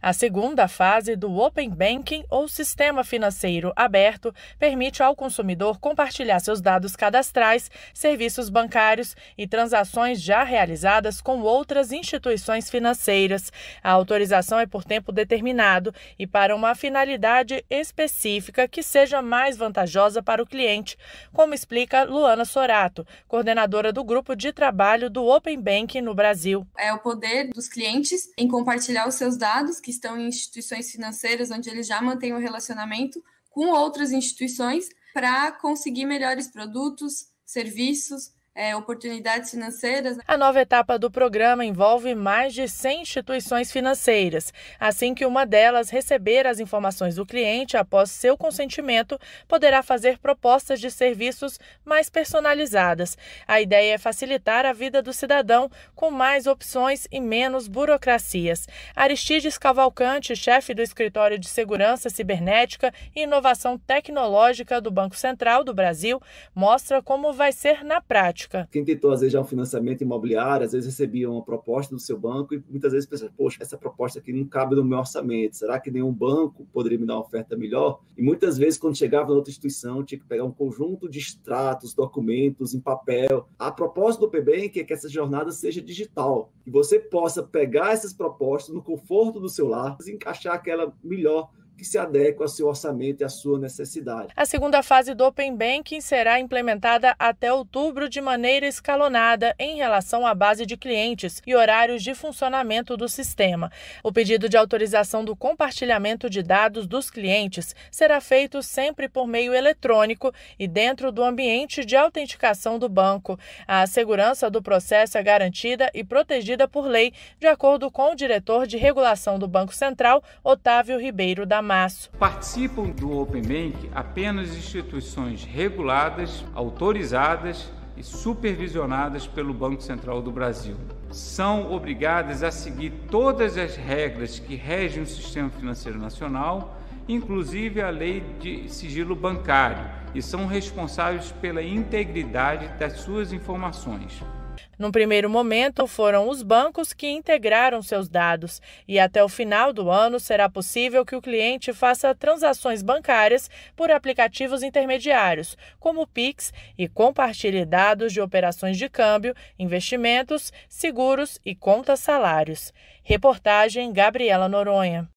A segunda fase do Open Banking, ou Sistema Financeiro Aberto, permite ao consumidor compartilhar seus dados cadastrais, serviços bancários e transações já realizadas com outras instituições financeiras. A autorização é por tempo determinado e para uma finalidade específica que seja mais vantajosa para o cliente, como explica Luana Sorato, coordenadora do grupo de trabalho do Open Banking no Brasil. É o poder dos clientes em compartilhar os seus dados que estão em instituições financeiras, onde eles já mantêm um relacionamento com outras instituições para conseguir melhores produtos, serviços, é, oportunidades financeiras. Né? A nova etapa do programa envolve mais de 100 instituições financeiras. Assim que uma delas receber as informações do cliente após seu consentimento, poderá fazer propostas de serviços mais personalizadas. A ideia é facilitar a vida do cidadão com mais opções e menos burocracias. Aristides Cavalcante, chefe do Escritório de Segurança Cibernética e Inovação Tecnológica do Banco Central do Brasil, mostra como vai ser na prática quem tentou, às vezes, já um financiamento imobiliário, às vezes recebia uma proposta do seu banco e muitas vezes pensa, poxa, essa proposta aqui não cabe no meu orçamento, será que nenhum banco poderia me dar uma oferta melhor? E muitas vezes, quando chegava na outra instituição, tinha que pegar um conjunto de extratos, documentos em papel. A proposta do PBEM é que essa jornada seja digital, que você possa pegar essas propostas no conforto do seu lar e encaixar aquela melhor que se adequa ao seu orçamento e à sua necessidade. A segunda fase do Open Banking será implementada até outubro de maneira escalonada em relação à base de clientes e horários de funcionamento do sistema. O pedido de autorização do compartilhamento de dados dos clientes será feito sempre por meio eletrônico e dentro do ambiente de autenticação do banco. A segurança do processo é garantida e protegida por lei, de acordo com o diretor de regulação do Banco Central, Otávio Ribeiro da Participam do Open Bank apenas instituições reguladas, autorizadas e supervisionadas pelo Banco Central do Brasil. São obrigadas a seguir todas as regras que regem o sistema financeiro nacional, inclusive a lei de sigilo bancário, e são responsáveis pela integridade das suas informações. No primeiro momento, foram os bancos que integraram seus dados e até o final do ano será possível que o cliente faça transações bancárias por aplicativos intermediários, como o Pix, e compartilhe dados de operações de câmbio, investimentos, seguros e contas salários. Reportagem Gabriela Noronha.